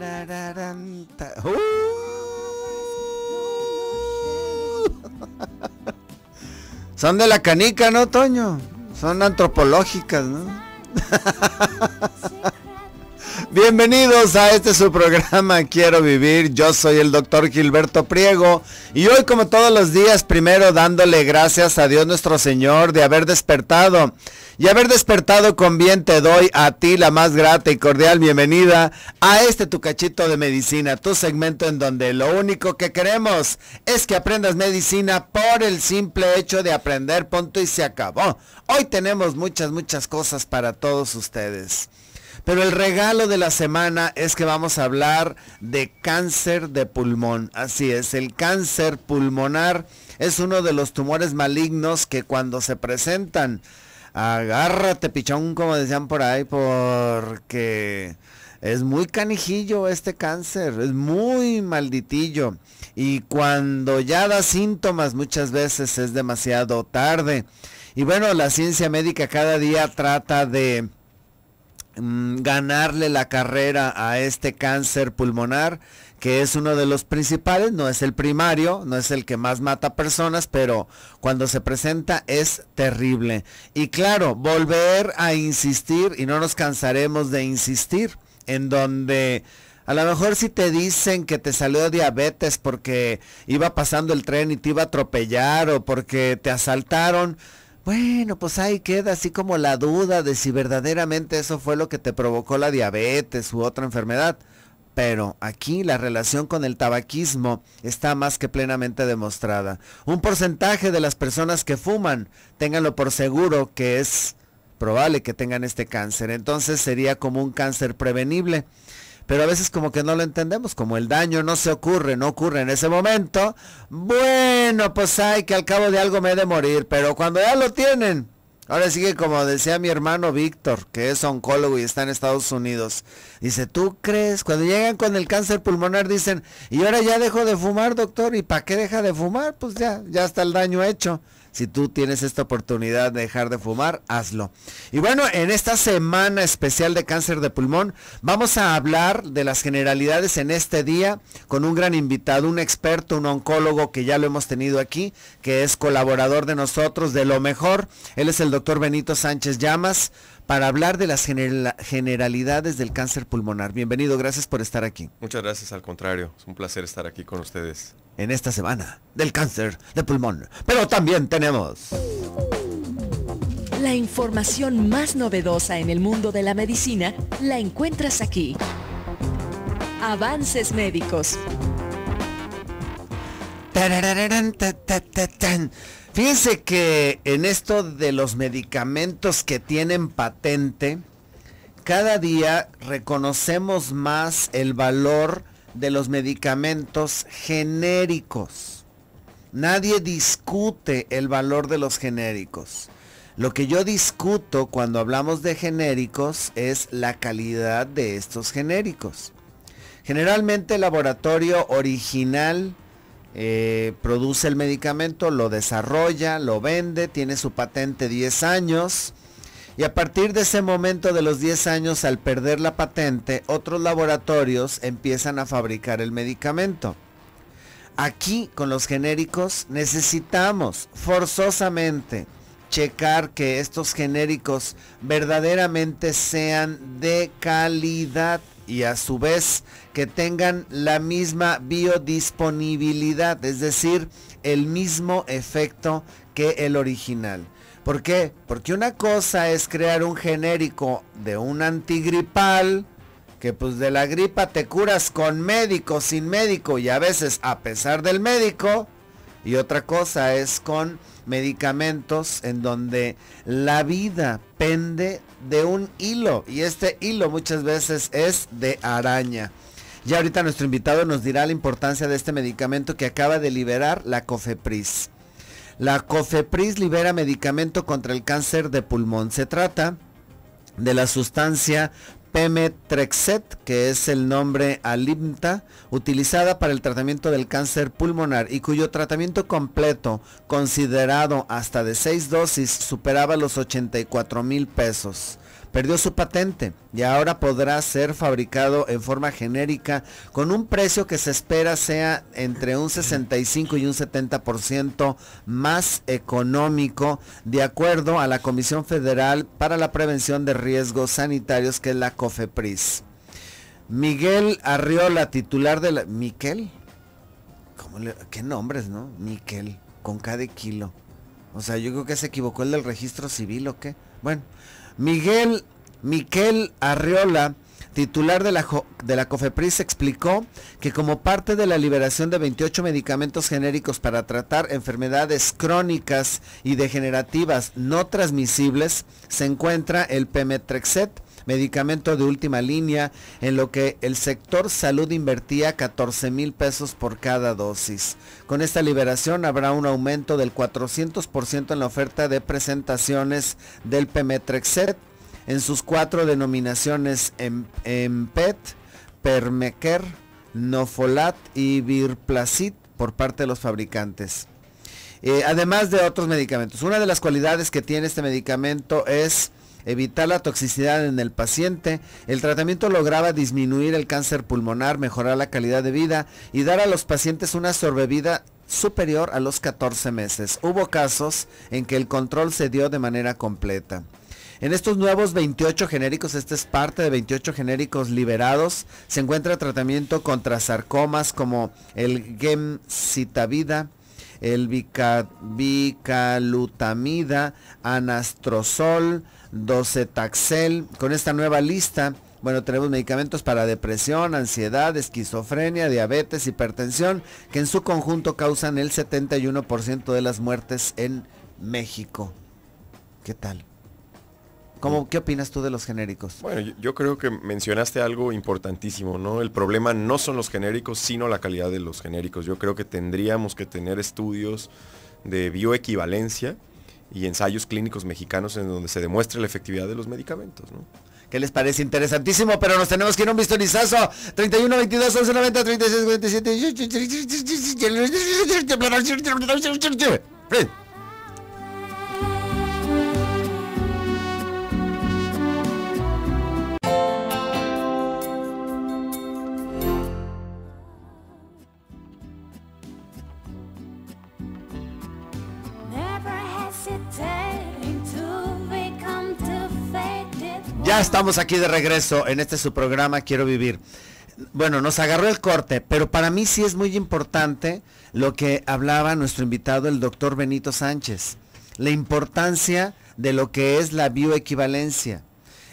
¡Uh! Son de la canica, ¿no, Toño? Son antropológicas, ¿no? Bienvenidos a este su programa Quiero Vivir. Yo soy el doctor Gilberto Priego y hoy como todos los días primero dándole gracias a Dios nuestro Señor de haber despertado. Y haber despertado con bien te doy a ti la más grata y cordial bienvenida a este tu cachito de medicina, tu segmento en donde lo único que queremos es que aprendas medicina por el simple hecho de aprender, punto y se acabó. Hoy tenemos muchas, muchas cosas para todos ustedes. Pero el regalo de la semana es que vamos a hablar de cáncer de pulmón. Así es, el cáncer pulmonar es uno de los tumores malignos que cuando se presentan, agárrate pichón, como decían por ahí, porque es muy canijillo este cáncer, es muy malditillo. Y cuando ya da síntomas muchas veces es demasiado tarde. Y bueno, la ciencia médica cada día trata de Mm, ganarle la carrera a este cáncer pulmonar, que es uno de los principales, no es el primario, no es el que más mata personas, pero cuando se presenta es terrible. Y claro, volver a insistir, y no nos cansaremos de insistir, en donde... A lo mejor si te dicen que te salió diabetes porque iba pasando el tren y te iba a atropellar o porque te asaltaron, bueno, pues ahí queda así como la duda de si verdaderamente eso fue lo que te provocó la diabetes u otra enfermedad. Pero aquí la relación con el tabaquismo está más que plenamente demostrada. Un porcentaje de las personas que fuman, ténganlo por seguro que es probable que tengan este cáncer. Entonces sería como un cáncer prevenible pero a veces como que no lo entendemos, como el daño no se ocurre, no ocurre en ese momento, bueno, pues hay que al cabo de algo me he de morir, pero cuando ya lo tienen, Ahora sí que como decía mi hermano Víctor, que es oncólogo y está en Estados Unidos, dice, ¿tú crees? Cuando llegan con el cáncer pulmonar dicen, y ahora ya dejo de fumar, doctor, ¿y para qué deja de fumar? Pues ya, ya está el daño hecho. Si tú tienes esta oportunidad de dejar de fumar, hazlo. Y bueno, en esta semana especial de cáncer de pulmón, vamos a hablar de las generalidades en este día con un gran invitado, un experto, un oncólogo que ya lo hemos tenido aquí, que es colaborador de nosotros, de lo mejor. Él es el doctor Benito Sánchez Llamas para hablar de las generalidades del cáncer pulmonar. Bienvenido, gracias por estar aquí. Muchas gracias, al contrario, es un placer estar aquí con ustedes en esta semana del cáncer de pulmón. Pero también tenemos... La información más novedosa en el mundo de la medicina la encuentras aquí. Avances médicos. Fíjense que en esto de los medicamentos que tienen patente, cada día reconocemos más el valor de los medicamentos genéricos. Nadie discute el valor de los genéricos. Lo que yo discuto cuando hablamos de genéricos es la calidad de estos genéricos. Generalmente el laboratorio original eh, produce el medicamento, lo desarrolla, lo vende, tiene su patente 10 años y a partir de ese momento de los 10 años, al perder la patente, otros laboratorios empiezan a fabricar el medicamento. Aquí, con los genéricos, necesitamos forzosamente checar que estos genéricos verdaderamente sean de calidad y a su vez que tengan la misma biodisponibilidad, es decir, el mismo efecto que el original. ¿Por qué? Porque una cosa es crear un genérico de un antigripal, que pues de la gripa te curas con médico, sin médico y a veces a pesar del médico. Y otra cosa es con medicamentos en donde la vida pende de un hilo y este hilo muchas veces es de araña. Ya ahorita nuestro invitado nos dirá la importancia de este medicamento que acaba de liberar la COFEPRIS. La COFEPRIS libera medicamento contra el cáncer de pulmón. Se trata de la sustancia Pemetrexet, que es el nombre Alimta, utilizada para el tratamiento del cáncer pulmonar y cuyo tratamiento completo, considerado hasta de seis dosis, superaba los 84 mil pesos perdió su patente y ahora podrá ser fabricado en forma genérica con un precio que se espera sea entre un 65 y un 70% más económico de acuerdo a la Comisión Federal para la Prevención de Riesgos Sanitarios que es la COFEPRIS. Miguel Arriola, titular de la... ¿Miquel? ¿Qué nombres, no? Miquel, con cada kilo. O sea, yo creo que se equivocó el del registro civil o qué. Bueno, Miguel Miquel Arriola, titular de la, de la COFEPRIS, explicó que como parte de la liberación de 28 medicamentos genéricos para tratar enfermedades crónicas y degenerativas no transmisibles, se encuentra el Pemetrexet, medicamento de última línea, en lo que el sector salud invertía 14 mil pesos por cada dosis. Con esta liberación habrá un aumento del 400% en la oferta de presentaciones del Pemetrexet en sus cuatro denominaciones en, em, en PET, Permequer, Nofolat y Virplacit por parte de los fabricantes. Eh, además de otros medicamentos. Una de las cualidades que tiene este medicamento es evitar la toxicidad en el paciente. El tratamiento lograba disminuir el cáncer pulmonar, mejorar la calidad de vida y dar a los pacientes una sobrevida superior a los 14 meses. Hubo casos en que el control se dio de manera completa. En estos nuevos 28 genéricos, esta es parte de 28 genéricos liberados, se encuentra tratamiento contra sarcomas como el gemcitabida, el bicalutamida, anastrozol, 12 Taxel. Con esta nueva lista, bueno, tenemos medicamentos para depresión, ansiedad, esquizofrenia, diabetes, hipertensión, que en su conjunto causan el 71% de las muertes en México. ¿Qué tal? ¿Cómo, mm. ¿Qué opinas tú de los genéricos? Bueno, yo, yo, creo que mencionaste algo importantísimo, ¿no? El problema no son los genéricos, sino la calidad de los genéricos. Yo creo que tendríamos que tener estudios de bioequivalencia, y ensayos clínicos mexicanos en donde se demuestre la efectividad de los medicamentos. ¿no? ¿Qué les parece? Interesantísimo, pero nos tenemos que ir a un vistorizazo. 31, 22, 11, 36, 47. Estamos aquí de regreso en este su programa Quiero Vivir. Bueno, nos agarró el corte, pero para mí sí es muy importante lo que hablaba nuestro invitado, el doctor Benito Sánchez, la importancia de lo que es la bioequivalencia.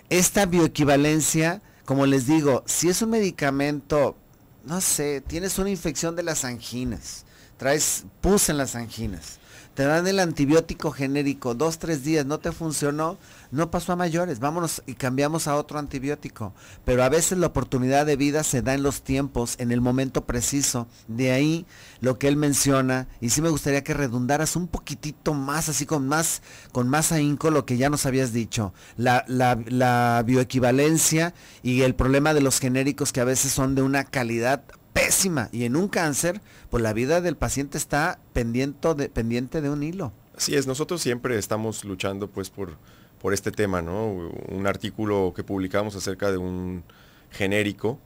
Esta bioequivalencia, como les digo, si es un medicamento, no sé, tienes una infección de las anginas, traes pus en las anginas, te dan el antibiótico genérico, dos, tres días, no te funcionó, no pasó a mayores, vámonos y cambiamos a otro antibiótico. Pero a veces la oportunidad de vida se da en los tiempos, en el momento preciso. De ahí lo que él menciona, y sí me gustaría que redundaras un poquitito más, así con más, con más ahínco lo que ya nos habías dicho, la, la, la bioequivalencia y el problema de los genéricos que a veces son de una calidad pésima. Y en un cáncer, pues la vida del paciente está pendiente de, un hilo. Así es, nosotros siempre estamos luchando pues por, por este tema, ¿no? Un artículo que publicamos acerca de un genérico,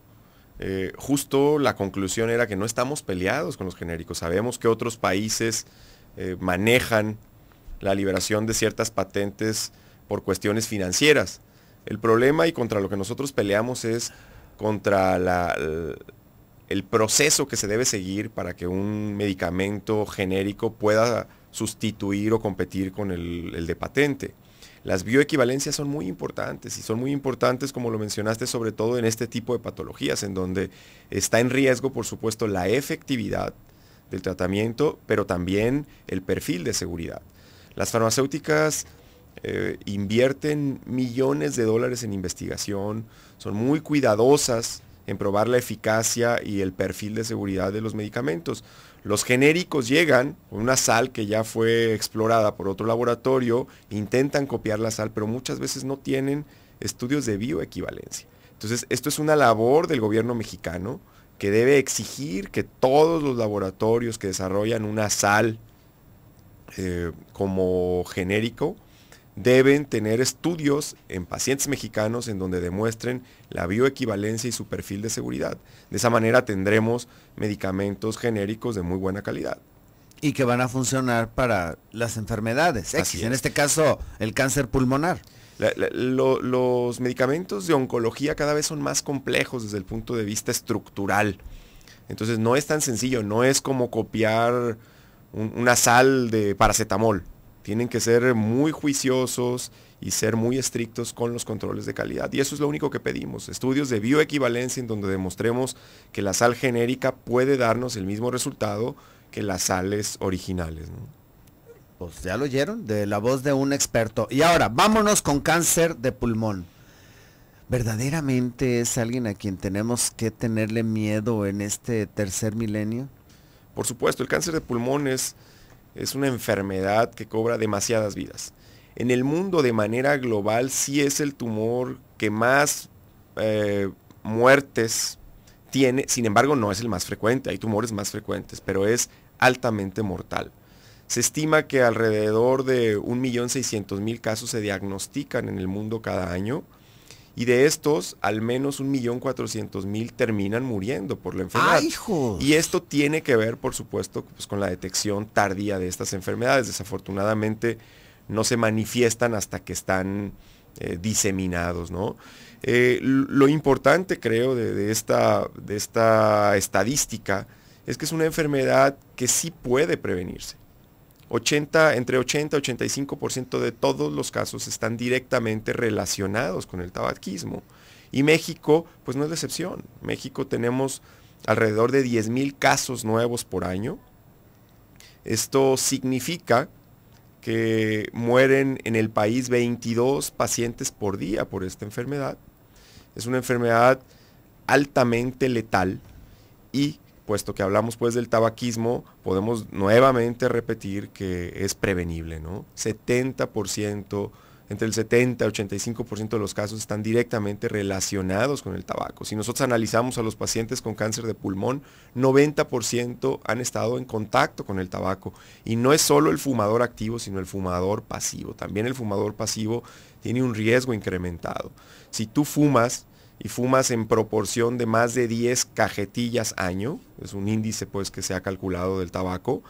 eh, justo la conclusión era que no estamos peleados con los genéricos. Sabemos que otros países eh, manejan la liberación de ciertas patentes por cuestiones financieras. El problema y contra lo que nosotros peleamos es contra la, el proceso que se debe seguir para que un medicamento genérico pueda sustituir o competir con el, de patente. Las bioequivalencias son muy importantes y son muy importantes, como lo mencionaste, sobre todo en este tipo de patologías, en donde está en riesgo, por supuesto, la efectividad del tratamiento, pero también el perfil de seguridad. Las farmacéuticas eh, invierten millones de dólares en investigación, son muy cuidadosas en probar la eficacia y el perfil de seguridad de los medicamentos. Los genéricos llegan con una sal que ya fue explorada por otro laboratorio, intentan copiar la sal, pero muchas veces no tienen estudios de bioequivalencia. Entonces, esto es una labor del gobierno mexicano que debe exigir que todos los laboratorios que desarrollan una sal eh, como genérico deben tener estudios en pacientes mexicanos en donde demuestren la bioequivalencia y su perfil de seguridad. De esa manera tendremos medicamentos genéricos de muy buena calidad. Y que van a funcionar para las enfermedades, en este caso el cáncer pulmonar. los medicamentos de oncología cada vez son más complejos desde el punto de vista estructural. Entonces no es tan sencillo, no es como copiar una sal de paracetamol tienen que ser muy juiciosos y ser muy estrictos con los controles de calidad. Y eso es lo único que pedimos. Estudios de bioequivalencia en donde demostremos que la sal genérica puede darnos el mismo resultado que las sales originales. Pues ya lo oyeron, de la voz de un experto. Y ahora, vámonos con cáncer de pulmón. ¿Verdaderamente es alguien a quien tenemos que tenerle miedo en este tercer milenio? Por supuesto, el cáncer de pulmón es es una enfermedad que cobra demasiadas vidas. En el mundo de manera global sí es el tumor que más eh, muertes tiene, sin embargo no es el más frecuente, hay tumores más frecuentes, pero es altamente mortal. Se estima que alrededor de 1.600.000 casos se diagnostican en el mundo cada año y de estos, al menos un millón cuatrocientos mil terminan muriendo por la enfermedad. hijo! Y esto tiene que ver, por supuesto, pues, con la detección tardía de estas enfermedades. Desafortunadamente, no se manifiestan hasta que están eh, diseminados, ¿no? Eh, lo importante, creo, de, esta, de esta estadística es que es una enfermedad que sí puede prevenirse entre 80 y 85% de todos los casos están directamente relacionados con el tabaquismo. Y México, pues no es la excepción. México tenemos alrededor de 10.000 casos nuevos por año. Esto significa que mueren en el país 22 pacientes por día por esta enfermedad. Es una enfermedad altamente letal y puesto que hablamos pues del tabaquismo, podemos nuevamente repetir que es prevenible, ¿no? 70%, entre el 70 y 85% de los casos están directamente relacionados con el tabaco. Si nosotros analizamos a los pacientes con cáncer de pulmón, 90% han estado en contacto con el tabaco. Y no es solo el fumador activo, sino el fumador pasivo. También el fumador pasivo tiene un riesgo incrementado. Si tú fumas, y fumas en proporción de más de 10 cajetillas año, es un índice pues que se ha calculado del tabaco,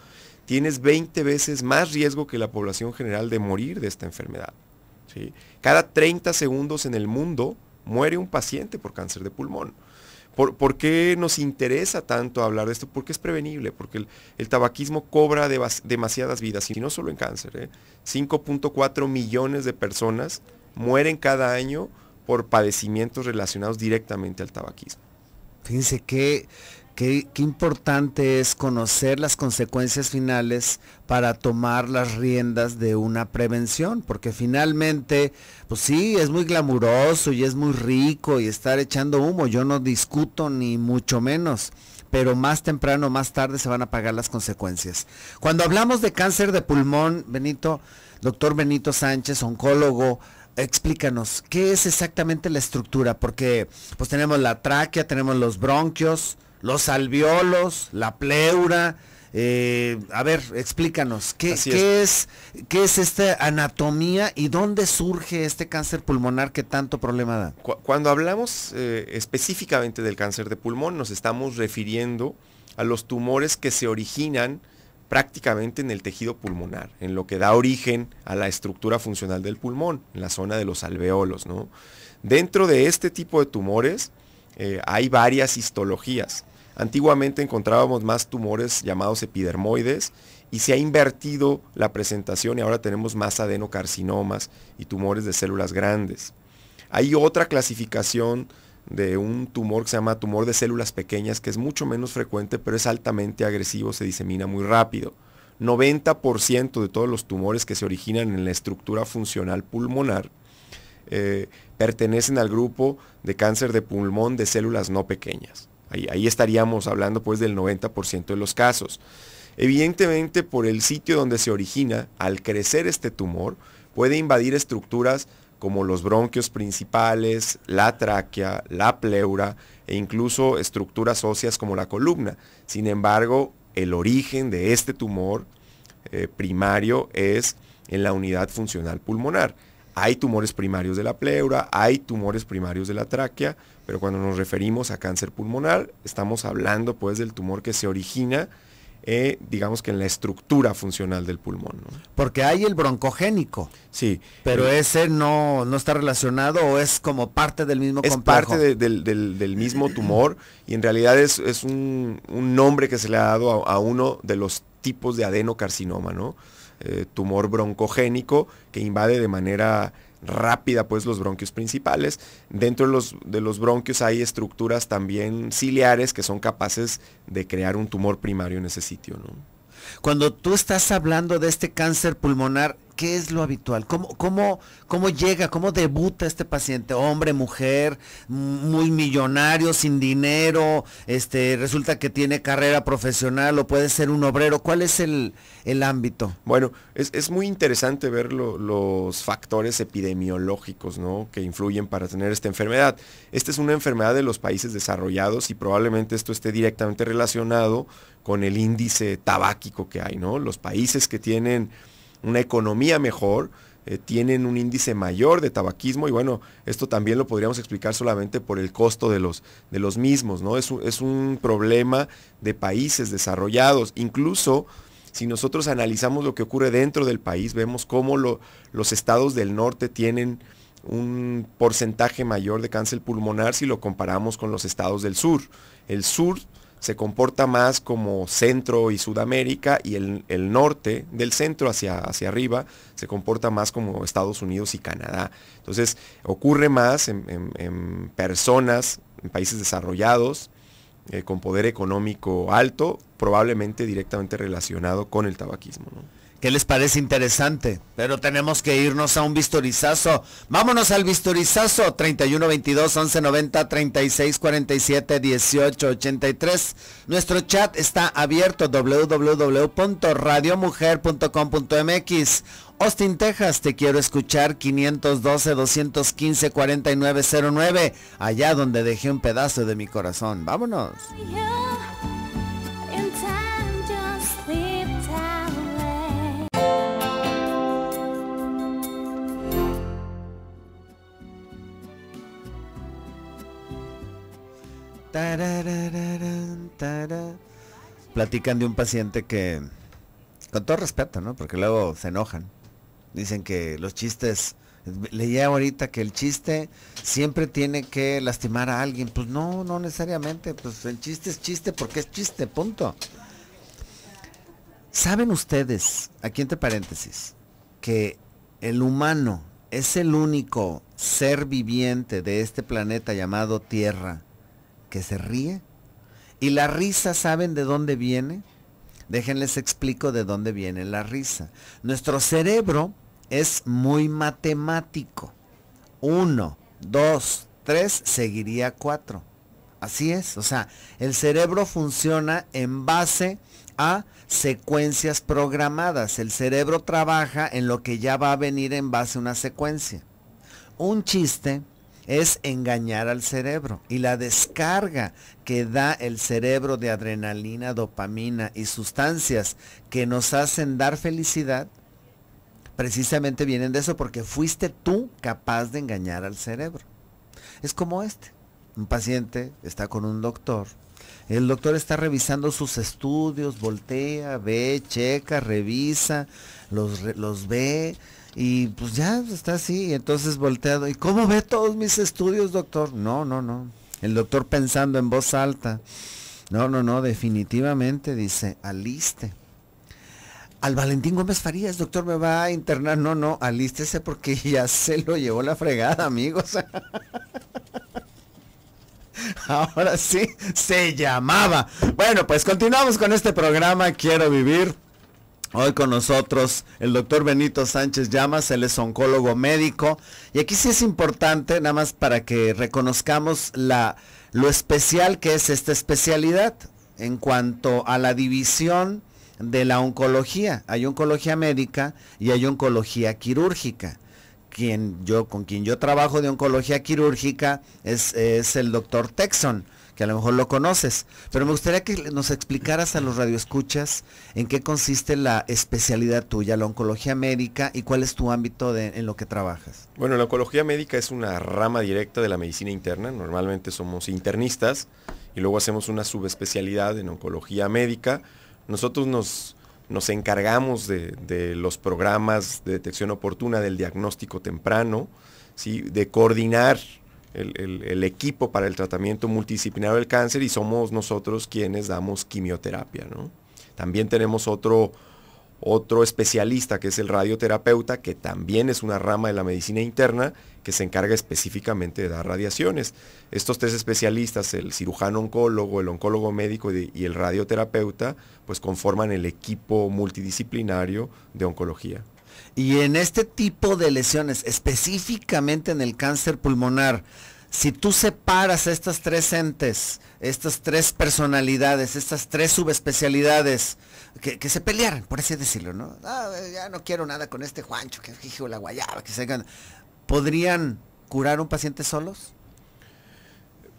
tienes 20 veces más riesgo que la población general de morir de esta enfermedad. Cada 30 segundos en el mundo muere un paciente por cáncer de pulmón. ¿Por, qué nos interesa tanto hablar de esto? Porque es prevenible, porque el, tabaquismo cobra demasiadas vidas, y no solo en cáncer. 5.4 ¿eh? millones de personas mueren cada año por padecimientos relacionados directamente al tabaquismo. Fíjense que Qué, qué, importante es conocer las consecuencias finales para tomar las riendas de una prevención, porque finalmente, pues sí, es muy glamuroso y es muy rico y estar echando humo, yo no discuto ni mucho menos, pero más temprano, o más tarde se van a pagar las consecuencias. Cuando hablamos de cáncer de pulmón, Benito, doctor Benito Sánchez, oncólogo, explícanos, ¿qué es exactamente la estructura? Porque pues tenemos la tráquea, tenemos los bronquios, los alveolos, la pleura. Eh, a ver, explícanos, ¿qué, es. qué es esta anatomía y dónde surge este cáncer pulmonar que tanto problema da? Cuando hablamos eh, específicamente del cáncer de pulmón, nos estamos refiriendo a los tumores que se originan prácticamente en el tejido pulmonar, en lo que da origen a la estructura funcional del pulmón, en la zona de los alveolos. Dentro de este tipo de tumores eh, hay varias histologías. Antiguamente encontrábamos más tumores llamados epidermoides y se ha invertido la presentación y ahora tenemos más adenocarcinomas y tumores de células grandes. Hay otra clasificación de un tumor que se llama tumor de células pequeñas, que es mucho menos frecuente, pero es altamente agresivo, se disemina muy rápido. 90% de todos los tumores que se originan en la estructura funcional pulmonar eh, pertenecen al grupo de cáncer de pulmón de células no pequeñas. Ahí, ahí estaríamos hablando pues del 90% de los casos. Evidentemente por el sitio donde se origina, al crecer este tumor, puede invadir estructuras como los bronquios principales, la tráquea, la pleura e incluso estructuras óseas como la columna. Sin embargo, el origen de este tumor eh, primario es en la unidad funcional pulmonar. Hay tumores primarios de la pleura, hay tumores primarios de la tráquea, pero cuando nos referimos a cáncer pulmonar, estamos hablando pues del tumor que se origina eh, digamos que en la estructura funcional del pulmón. Porque hay el broncogénico. Sí. Pero ese no, está relacionado o es como parte del mismo Es parte del, mismo tumor y en realidad es, un, nombre que se le ha dado a, uno de los tipos de adenocarcinoma, ¿no? Eh, tumor broncogénico que invade de manera rápida pues los bronquios principales. Dentro de los, de los bronquios hay estructuras también ciliares que son capaces de crear un tumor primario en ese sitio. Cuando tú estás hablando de este cáncer pulmonar, ¿qué es lo habitual? ¿Cómo, cómo llega, cómo debuta este paciente? Hombre, mujer, muy millonario, sin dinero, este, resulta que tiene carrera profesional o puede ser un obrero. ¿Cuál es el, ámbito? Bueno, es, muy interesante ver los factores epidemiológicos que influyen para tener esta enfermedad. Esta es una enfermedad de los países desarrollados y probablemente esto esté directamente relacionado con el índice tabáquico que hay, ¿no? Los países que tienen una economía mejor, eh, tienen un índice mayor de tabaquismo y bueno, esto también lo podríamos explicar solamente por el costo de los, de los mismos, ¿no? Es un, es un problema de países desarrollados, incluso si nosotros analizamos lo que ocurre dentro del país, vemos cómo los estados del norte tienen un porcentaje mayor de cáncer pulmonar si lo comparamos con los estados del sur. El sur se comporta más como centro y Sudamérica y el, el norte del centro hacia, hacia, arriba se comporta más como Estados Unidos y Canadá. Entonces ocurre más en, personas, en países desarrollados, eh, con poder económico alto, probablemente directamente relacionado con el tabaquismo. ¿Qué les parece interesante? Pero tenemos que irnos a un bisturizazo. Vámonos al bisturizazo. 31 22 11 90 36 47 18 83. Nuestro chat está abierto. www.radiomujer.com.mx. Austin, Texas, te quiero escuchar 512-215-4909, allá donde dejé un pedazo de mi corazón. Vámonos. Platican de un paciente que, con todo respeto, ¿no? Porque luego se enojan. Dicen que los chistes, leía ahorita que el chiste siempre tiene que lastimar a alguien. Pues no, no necesariamente. Pues el chiste es chiste porque es chiste, punto. ¿Saben ustedes, aquí entre paréntesis, que el humano es el único ser viviente de este planeta llamado Tierra que se ríe. Y la risa, ¿saben de dónde viene? Déjenles explico de dónde viene la risa. Nuestro cerebro es muy matemático. Uno, dos, tres, seguiría cuatro. Así es, o sea, el cerebro funciona en base a secuencias programadas. El cerebro trabaja en lo que ya va a venir en base a una secuencia. Un chiste es engañar al cerebro. Y la descarga que da el cerebro de adrenalina, dopamina y sustancias que nos hacen dar felicidad, precisamente vienen de eso porque fuiste tú capaz de engañar al cerebro. Es como este. Un paciente está con un doctor el doctor está revisando sus estudios, voltea, ve, checa, revisa, los, los ve, y pues ya está así, entonces volteado. ¿Y cómo ve todos mis estudios, doctor? No, no, no. El doctor pensando en voz alta. No, no, no, definitivamente dice, aliste. Al Valentín Gómez Farías, doctor, me va a internar. No, no, alístese porque ya se lo llevó la fregada, amigos. Ahora sí, se llamaba. Bueno, pues continuamos con este programa, Quiero Vivir. Hoy con nosotros el doctor Benito Sánchez Llamas, él es oncólogo médico. Y aquí sí es importante, nada más para que reconozcamos la, lo especial que es esta especialidad en cuanto a la división de la oncología. Hay oncología médica y hay oncología quirúrgica. Quien yo, con quien yo trabajo de oncología quirúrgica es, es el doctor Texon que a lo mejor lo conoces, pero me gustaría que nos explicaras a los radioescuchas en qué consiste la especialidad tuya, la oncología médica y cuál es tu ámbito en lo que trabajas. Bueno, la oncología médica es una rama directa de la medicina interna, normalmente somos internistas y luego hacemos una subespecialidad en oncología médica. Nosotros nos, nos encargamos de, los programas de detección oportuna, del diagnóstico temprano, ¿sí? de coordinar el, equipo para el tratamiento multidisciplinario del cáncer y somos nosotros quienes damos quimioterapia. ¿no? También tenemos otro, otro especialista que es el radioterapeuta, que también es una rama de la medicina interna que se encarga específicamente de dar radiaciones. Estos tres especialistas, el cirujano oncólogo, el oncólogo médico y el radioterapeuta, pues conforman el equipo multidisciplinario de oncología. Y en este tipo de lesiones, específicamente en el cáncer pulmonar, si tú separas estas tres entes, estas tres personalidades, estas tres subespecialidades, que, se pelearan, por así decirlo, ¿no? Ah, ya no quiero nada con este Juancho, que hijo la guayaba, que se ¿Podrían curar un paciente solos?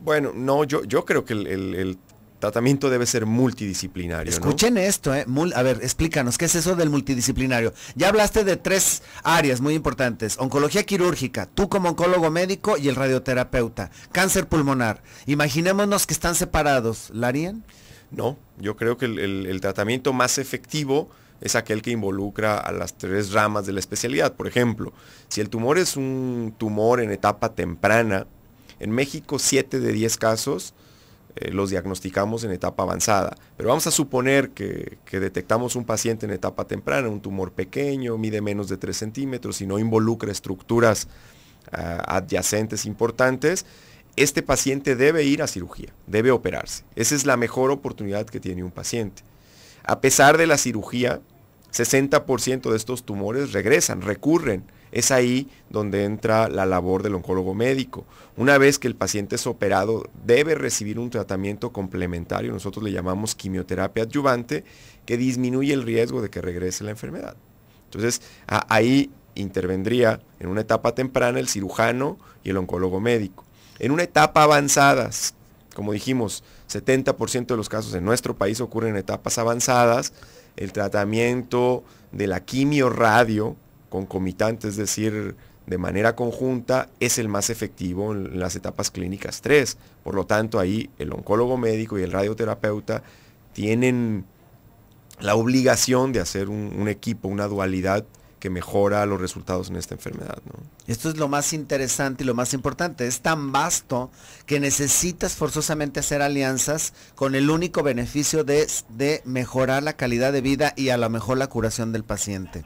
Bueno, no, yo, yo creo que el tratamiento debe ser multidisciplinario. Escuchen esto, eh. a ver, explícanos, ¿qué es eso del multidisciplinario? Ya hablaste de tres áreas muy importantes, oncología quirúrgica, tú como oncólogo médico y el radioterapeuta, cáncer pulmonar. Imaginémonos que están separados, ¿la harían? No, yo creo que el, el tratamiento más efectivo es aquel que involucra a las tres ramas de la especialidad. Por ejemplo, si el tumor es un tumor en etapa temprana, en México 7 de 10 casos eh, los diagnosticamos en etapa avanzada. Pero vamos a suponer que, detectamos un paciente en etapa temprana, un tumor pequeño, mide menos de 3 centímetros y no involucra estructuras ah, adyacentes importantes. Este paciente debe ir a cirugía, debe operarse. Esa es la mejor oportunidad que tiene un paciente. A pesar de la cirugía, 60% de estos tumores regresan, recurren es ahí donde entra la labor del oncólogo médico. Una vez que el paciente es operado, debe recibir un tratamiento complementario, nosotros le llamamos quimioterapia adyuvante, que disminuye el riesgo de que regrese la enfermedad. Entonces, ahí intervendría en una etapa temprana el cirujano y el oncólogo médico. En una etapa avanzada, como dijimos, 70% de los casos en nuestro país ocurren en etapas avanzadas, el tratamiento de la quimio radio concomitante, es decir, de manera conjunta, es el más efectivo en las etapas clínicas 3. Por lo tanto, ahí el oncólogo médico y el radioterapeuta tienen la obligación de hacer un, equipo, una dualidad que mejora los resultados en esta enfermedad. Esto es lo más interesante y lo más importante. Es tan vasto que necesitas forzosamente hacer alianzas con el único beneficio de, de mejorar la calidad de vida y a lo mejor la curación del paciente.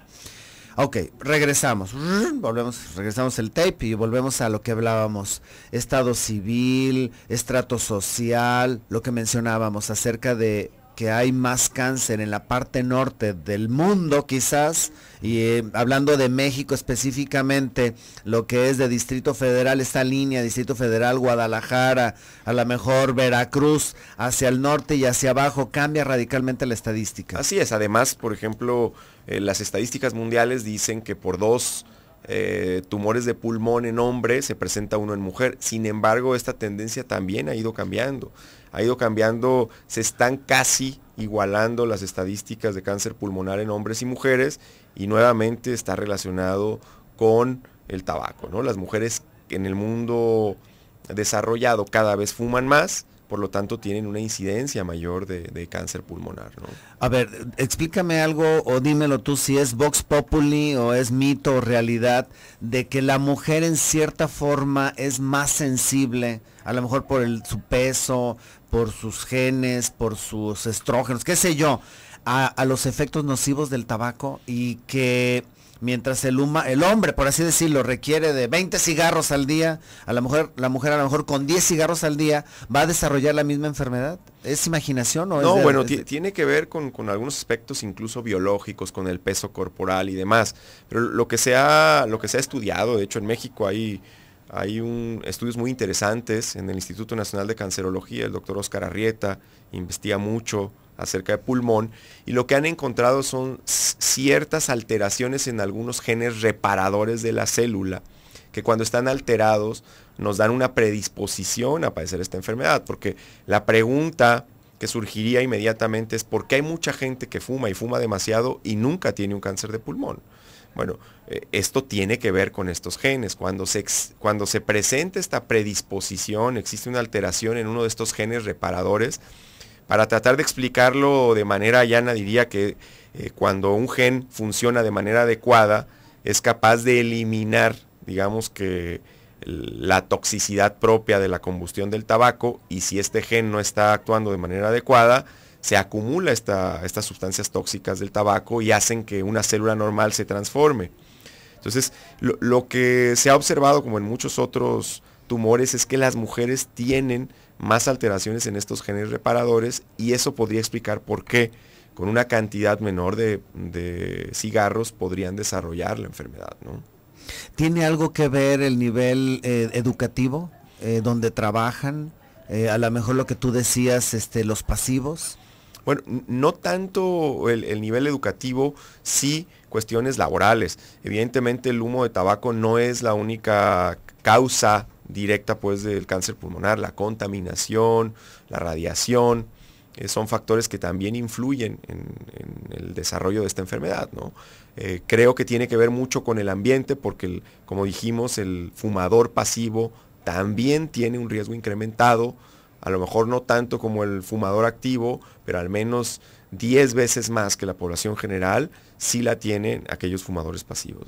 Ok, regresamos. Volvemos, regresamos el tape y volvemos a lo que hablábamos. Estado civil, estrato social, lo que mencionábamos acerca de que hay más cáncer en la parte norte del mundo quizás, y eh, hablando de México específicamente, lo que es de Distrito Federal, esta línea, Distrito Federal, Guadalajara, a lo mejor Veracruz, hacia el norte y hacia abajo, cambia radicalmente la estadística. Así es, además, por ejemplo, eh, las estadísticas mundiales dicen que por dos eh, tumores de pulmón en hombre, se presenta uno en mujer. Sin embargo, esta tendencia también ha ido cambiando. Ha ido cambiando, se están casi igualando las estadísticas de cáncer pulmonar en hombres y mujeres y nuevamente está relacionado con el tabaco. ¿no? Las mujeres en el mundo desarrollado cada vez fuman más por lo tanto tienen una incidencia mayor de, cáncer pulmonar. A ver, explícame algo o dímelo tú si es Vox Populi o es mito o realidad de que la mujer en cierta forma es más sensible, a lo mejor por su peso, por sus genes, por sus estrógenos, qué sé yo, a los efectos nocivos del tabaco y que mientras el, el hombre, por así decirlo, requiere de 20 cigarros al día, a la mujer, la mujer a lo mejor con 10 cigarros al día va a desarrollar la misma enfermedad. ¿Es imaginación o no? bueno, tiene que ver con, algunos aspectos incluso biológicos, con el peso corporal y demás. Pero lo que se ha, lo que se estudiado, de hecho en México hay, hay un, estudios muy interesantes en el Instituto Nacional de Cancerología, el doctor Oscar Arrieta investiga mucho acerca de pulmón y lo que han encontrado son ciertas alteraciones en algunos genes reparadores de la célula que cuando están alterados nos dan una predisposición a padecer esta enfermedad, porque la pregunta que surgiría inmediatamente es por qué hay mucha gente que fuma y fuma demasiado y nunca tiene un cáncer de pulmón. Bueno, eh, esto tiene que ver con estos genes. Cuando se, cuando se presenta esta predisposición, existe una alteración en uno de estos genes reparadores, para tratar de explicarlo de manera llana, diría que eh, cuando un gen funciona de manera adecuada, es capaz de eliminar, digamos que, la toxicidad propia de la combustión del tabaco y si este gen no está actuando de manera adecuada, se acumula estas sustancias tóxicas del tabaco y hacen que una célula normal se transforme. Entonces, lo que se ha observado, como en muchos otros tumores, es que las mujeres tienen más alteraciones en estos genes reparadores y eso podría explicar por qué con una cantidad menor de, cigarros podrían desarrollar la enfermedad. ¿Tiene algo que ver el nivel eh, educativo eh, donde trabajan? Eh, a lo mejor lo que tú decías, este, los pasivos. Bueno, no tanto el, nivel educativo, sí cuestiones laborales. Evidentemente el humo de tabaco no es la única causa directa pues del cáncer pulmonar, la contaminación, la radiación, eh, son factores que también influyen en, el desarrollo de esta enfermedad. ¿no? Eh, creo que tiene que ver mucho con el ambiente porque, como dijimos, el fumador pasivo también tiene un riesgo incrementado, a lo mejor no tanto como el fumador activo, pero al menos 10 veces más que la población general si la tienen aquellos fumadores pasivos.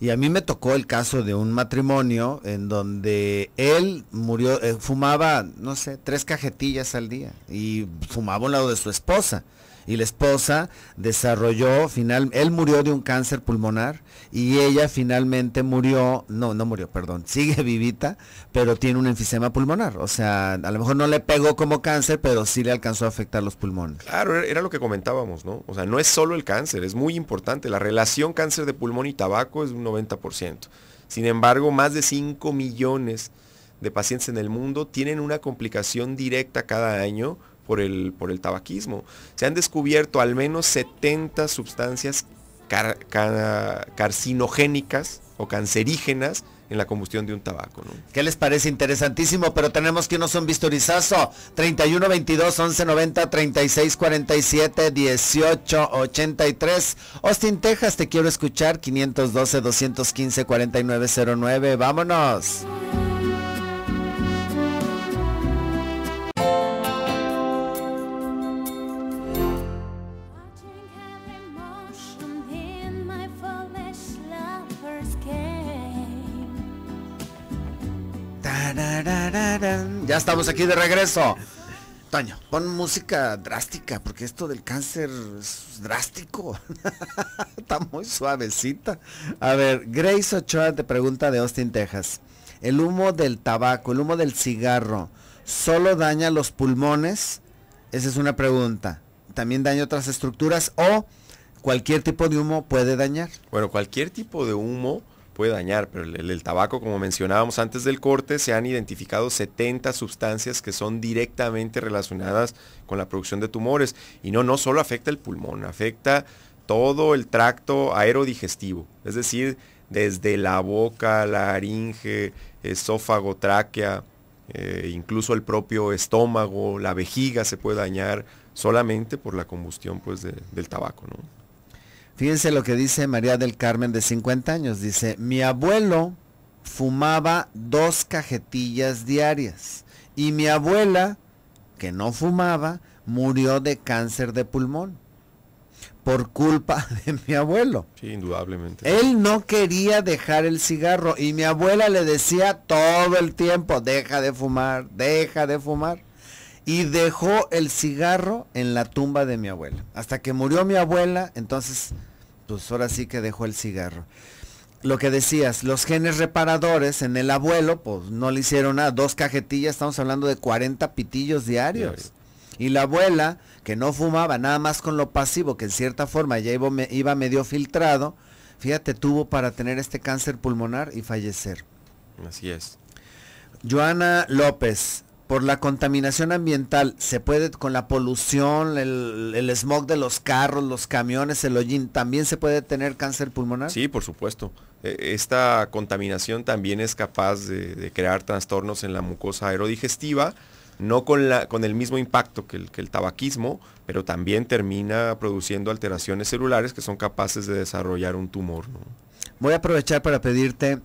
Y a mí me tocó el caso de un matrimonio en donde él murió, eh, fumaba, no sé, tres cajetillas al día y fumaba al lado de su esposa y la esposa desarrolló, final, él murió de un cáncer pulmonar y ella finalmente murió, no, no murió, perdón, sigue vivita, pero tiene un enfisema pulmonar. O sea, a lo mejor no le pegó como cáncer, pero sí le alcanzó a afectar los pulmones. Claro, era lo que comentábamos, ¿no? O sea, no es solo el cáncer, es muy importante. La relación cáncer de pulmón y tabaco es un 90%. Sin embargo, más de 5 millones de pacientes en el mundo tienen una complicación directa cada año por el, por el tabaquismo. Se han descubierto al menos 70 sustancias carcinogénicas o cancerígenas en la combustión de un tabaco. ¿Qué les parece? Interesantísimo, pero tenemos que unos un bisturizazo. 31 22 11 90 36 47 18 83. Austin, Texas, te quiero escuchar. 512 215 4909. Vámonos. Ya estamos aquí de regreso. Toño, pon música drástica, porque esto del cáncer es drástico. Está muy suavecita. A ver, Grace Ochoa te pregunta de Austin, Texas. El humo del tabaco, el humo del cigarro, ¿solo daña los pulmones? Esa es una pregunta. ¿También daña otras estructuras o cualquier tipo de humo puede dañar? Bueno, cualquier tipo de humo puede dañar, pero el, tabaco, como mencionábamos antes del corte, se han identificado 70 sustancias que son directamente relacionadas con la producción de tumores. Y no, no solo afecta el pulmón, afecta todo el tracto aerodigestivo, es decir, desde la boca, la laringe, esófago, tráquea, eh, incluso el propio estómago, la vejiga se puede dañar solamente por la combustión pues, del tabaco. ¿no? Fíjense lo que dice María del Carmen de 50 años. Dice, mi abuelo fumaba dos cajetillas diarias y mi abuela, que no fumaba, murió de cáncer de pulmón por culpa de mi abuelo. Sí, indudablemente. Él no quería dejar el cigarro y mi abuela le decía todo el tiempo, deja de fumar, deja de fumar. Y dejó el cigarro en la tumba de mi abuela. Hasta que murió mi abuela, entonces pues ahora sí que dejó el cigarro. Lo que decías, los genes reparadores en el abuelo, pues no le hicieron nada, dos cajetillas, estamos hablando de 40 pitillos diarios. Y la abuela, que no fumaba, nada más con lo pasivo, que en cierta forma ya iba, iba medio filtrado, fíjate, tuvo para tener este cáncer pulmonar y fallecer. Así es. Joana López, por la contaminación ambiental, se puede con la polución, el, smog de los carros, los camiones, el hollín, ¿también se puede tener cáncer pulmonar? Sí, por supuesto. E, esta contaminación también es capaz de, crear trastornos en la mucosa aerodigestiva, no con, la, con el mismo impacto que el, tabaquismo, pero también termina produciendo alteraciones celulares que son capaces de desarrollar un tumor. Voy a aprovechar para pedirte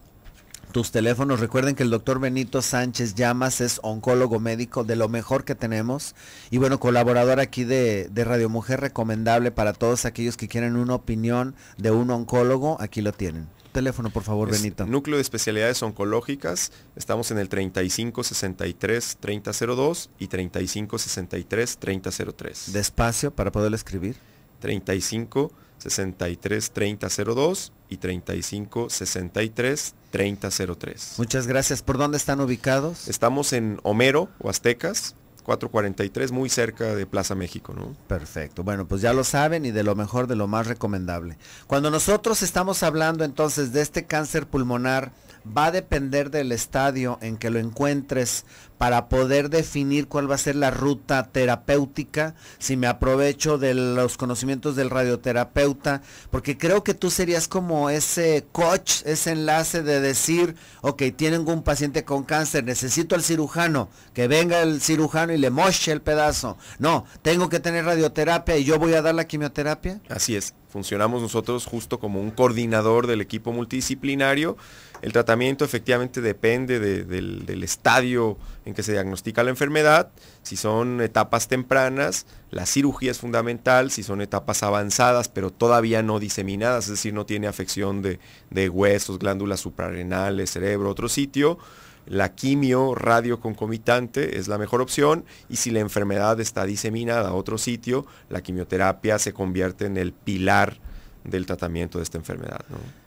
tus teléfonos. Recuerden que el doctor Benito Sánchez Llamas es oncólogo médico de lo mejor que tenemos y bueno, colaborador aquí de, Radio Mujer, recomendable para todos aquellos que quieren una opinión de un oncólogo, aquí lo tienen teléfono, por favor, Benito. Núcleo de Especialidades Oncológicas, estamos en el 3563-3002 y 3563-3003. Despacio para poder escribir. 35 63 3002 y 35 63 3003. Muchas gracias. ¿Por dónde están ubicados? Estamos en Homero, Huastecas, 443, muy cerca de Plaza México, ¿no? Perfecto. Bueno, pues ya lo saben y de lo mejor, de lo más recomendable. Cuando nosotros estamos hablando entonces de este cáncer pulmonar, va a depender del estadio en que lo encuentres para poder definir cuál va a ser la ruta terapéutica, si me aprovecho de los conocimientos del radioterapeuta, porque creo que tú serías como ese coach, ese enlace de decir, ok, tienen un paciente con cáncer, necesito al cirujano, que venga el cirujano y le moche el pedazo. No, tengo que tener radioterapia y yo voy a dar la quimioterapia. Así es, funcionamos nosotros justo como un coordinador del equipo multidisciplinario. El tratamiento efectivamente depende del, del estadio en que se diagnostica la enfermedad. Si son etapas tempranas, la cirugía es fundamental. Si son etapas avanzadas, pero todavía no diseminadas, es decir, no tiene afección de, de huesos, glándulas suprarrenales, cerebro, otro sitio la quimio radioconcomitante concomitante es la mejor opción y si la enfermedad está diseminada a otro sitio, la quimioterapia se convierte en el pilar del tratamiento de esta enfermedad.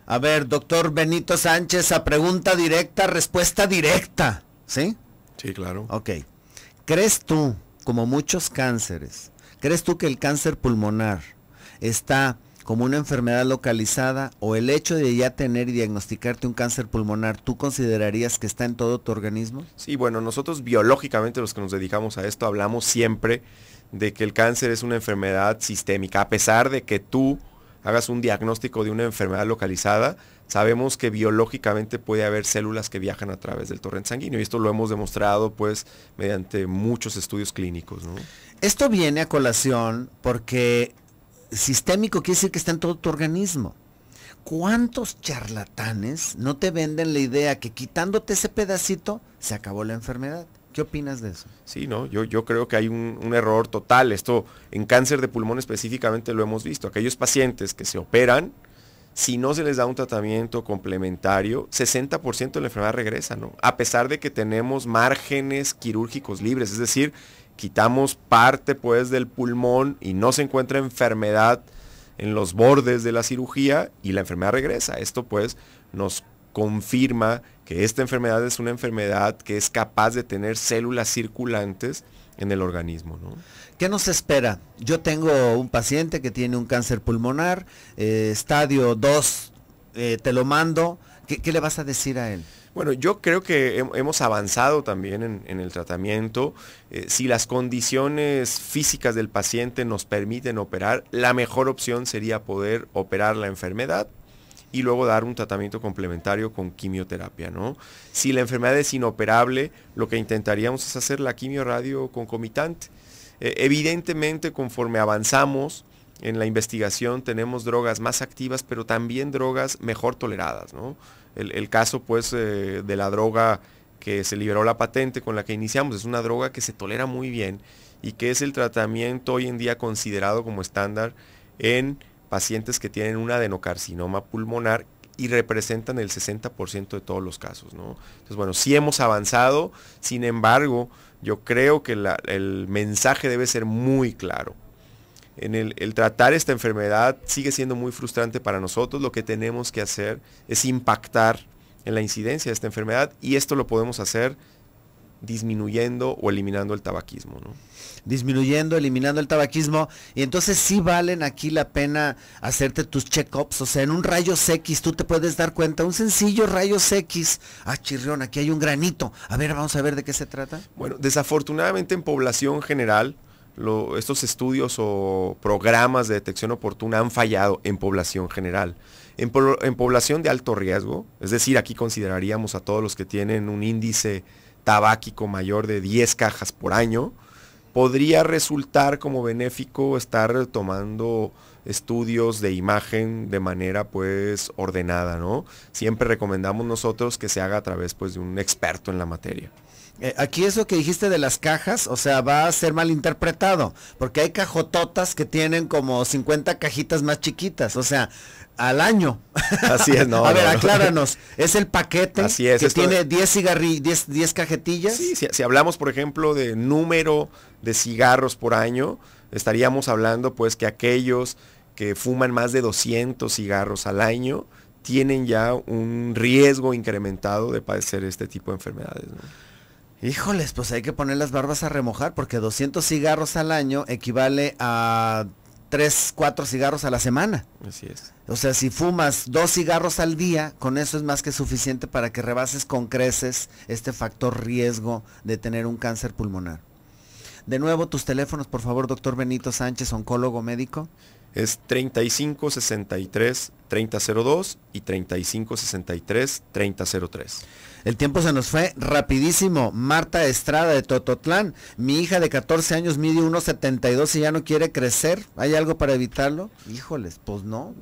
A ver, doctor Benito Sánchez, a pregunta directa, respuesta directa. ¿Sí? Sí, claro. Ok. ¿Crees tú, como muchos cánceres, crees tú que el cáncer pulmonar está como una enfermedad localizada o el hecho de ya tener y diagnosticarte un cáncer pulmonar, ¿tú considerarías que está en todo tu organismo? Sí, bueno, nosotros biológicamente los que nos dedicamos a esto hablamos siempre de que el cáncer es una enfermedad sistémica. A pesar de que tú hagas un diagnóstico de una enfermedad localizada, sabemos que biológicamente puede haber células que viajan a través del torrente sanguíneo y esto lo hemos demostrado pues mediante muchos estudios clínicos. Esto viene a colación porque sistémico quiere decir que está en todo tu organismo. ¿Cuántos charlatanes no te venden la idea que quitándote ese pedacito se acabó la enfermedad? ¿Qué opinas de eso? Sí, no, yo, yo creo que hay un, un error total. Esto en cáncer de pulmón específicamente lo hemos visto. Aquellos pacientes que se operan, si no se les da un tratamiento complementario, 60% de la enfermedad regresa, ¿no? A pesar de que tenemos márgenes quirúrgicos libres, es decir, quitamos parte pues del pulmón y no se encuentra enfermedad en los bordes de la cirugía y la enfermedad regresa. Esto pues nos confirma que esta enfermedad es una enfermedad que es capaz de tener células circulantes en el organismo. ¿no? ¿Qué nos espera? Yo tengo un paciente que tiene un cáncer pulmonar, eh, estadio 2, eh, te lo mando. ¿Qué, le vas a decir a él? Bueno, yo creo que hemos avanzado también en, el tratamiento. Eh, si las condiciones físicas del paciente nos permiten operar, la mejor opción sería poder operar la enfermedad y luego dar un tratamiento complementario con quimioterapia, ¿no? Si la enfermedad es inoperable, lo que intentaríamos es hacer la quimioradio concomitante. Eh, evidentemente, conforme avanzamos, en la investigación tenemos drogas más activas, pero también drogas mejor toleradas. El, caso pues, eh, de la droga que se liberó la patente con la que iniciamos es una droga que se tolera muy bien y que es el tratamiento hoy en día considerado como estándar en pacientes que tienen un adenocarcinoma pulmonar y representan el 60% de todos los casos. Entonces, bueno, sí hemos avanzado, sin embargo, yo creo que el mensaje debe ser muy claro. En el, tratar esta enfermedad sigue siendo muy frustrante para nosotros. Lo que tenemos que hacer es impactar en la incidencia de esta enfermedad y esto lo podemos hacer disminuyendo o eliminando el tabaquismo. ¿no? Disminuyendo, eliminando el tabaquismo. Y entonces sí valen aquí la pena hacerte tus check-ups. O sea, en un rayos X tú te puedes dar cuenta, un sencillo rayos X. Ah, chirrión, aquí hay un granito. A ver, vamos a ver de qué se trata. Bueno, desafortunadamente en población general, estos estudios o programas de detección oportuna han fallado en población general. en población de alto riesgo, es decir, aquí consideraríamos a todos los que tienen un índice tabáquico mayor de 10 cajas por año, podría resultar como benéfico estar tomando estudios de imagen de manera pues ordenada, ¿no? Siempre recomendamos nosotros que se haga a través pues de un experto en la materia. Eh, aquí eso que dijiste de las cajas, o sea, va a ser malinterpretado, porque hay cajototas que tienen como 50 cajitas más chiquitas, o sea, al año. Así es, no. a ver, acláranos, es el paquete que tiene 10 cajetillas. Sí, si, si, hablamos, por ejemplo, de número de cigarros por año, estaríamos hablando pues que aquellos que fuman más de 200 cigarros al año tienen ya un riesgo incrementado de padecer este tipo de enfermedades. ¿no? Híjoles, pues hay que poner las barbas a remojar porque 200 cigarros al año equivale a 3, 4 cigarros a la semana. Así es. O sea, si fumas dos cigarros al día, con eso es más que suficiente para que rebases con creces este factor riesgo de tener un cáncer pulmonar. De nuevo, tus teléfonos, por favor, doctor Benito Sánchez, oncólogo médico. Es 3563-3002 y 3563-3003. El tiempo se nos fue rapidísimo. Marta Estrada de Tototlán. Mi hija de 14 años mide 1,72 y ya no quiere crecer. ¿Hay algo para evitarlo? Híjoles, pues no.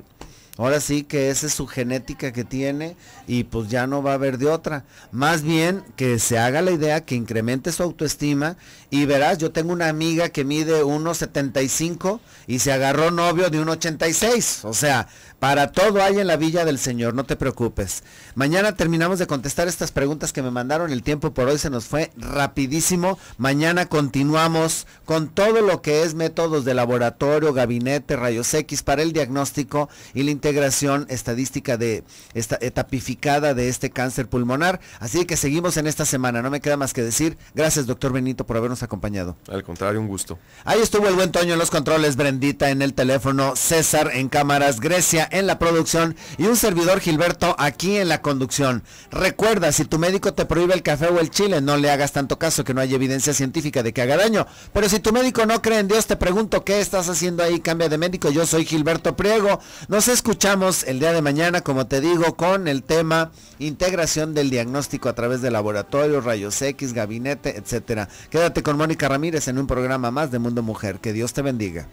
Ahora sí que esa es su genética que tiene y pues ya no va a haber de otra. Más bien que se haga la idea, que incremente su autoestima y verás, yo tengo una amiga que mide 1,75 y se agarró novio de 1,86. O sea, para todo hay en la villa del Señor, no te preocupes. Mañana terminamos de contestar estas preguntas que me mandaron. El tiempo por hoy se nos fue rapidísimo. Mañana continuamos con todo lo que es métodos de laboratorio, gabinete, rayos X para el diagnóstico y la integración estadística de esta etapificada de este cáncer pulmonar. Así que seguimos en esta semana. No me queda más que decir, gracias doctor Benito por habernos acompañado. Al contrario, un gusto. Ahí estuvo el buen Toño en los controles, Brendita en el teléfono, César en cámaras, Grecia en la producción y un servidor Gilberto aquí en la conducción. Recuerda, si tu médico te prohíbe el café o el chile, no le hagas tanto caso que no hay evidencia científica de que haga daño. Pero si tu médico no cree en Dios, te pregunto qué estás haciendo ahí, cambia de médico. Yo soy Gilberto Priego. Nos escuchamos el día de mañana, como te digo, con el tema integración del diagnóstico a través de laboratorio, rayos X, gabinete, etcétera. Quédate con con Mónica Ramírez en un programa más de Mundo Mujer. Que Dios te bendiga.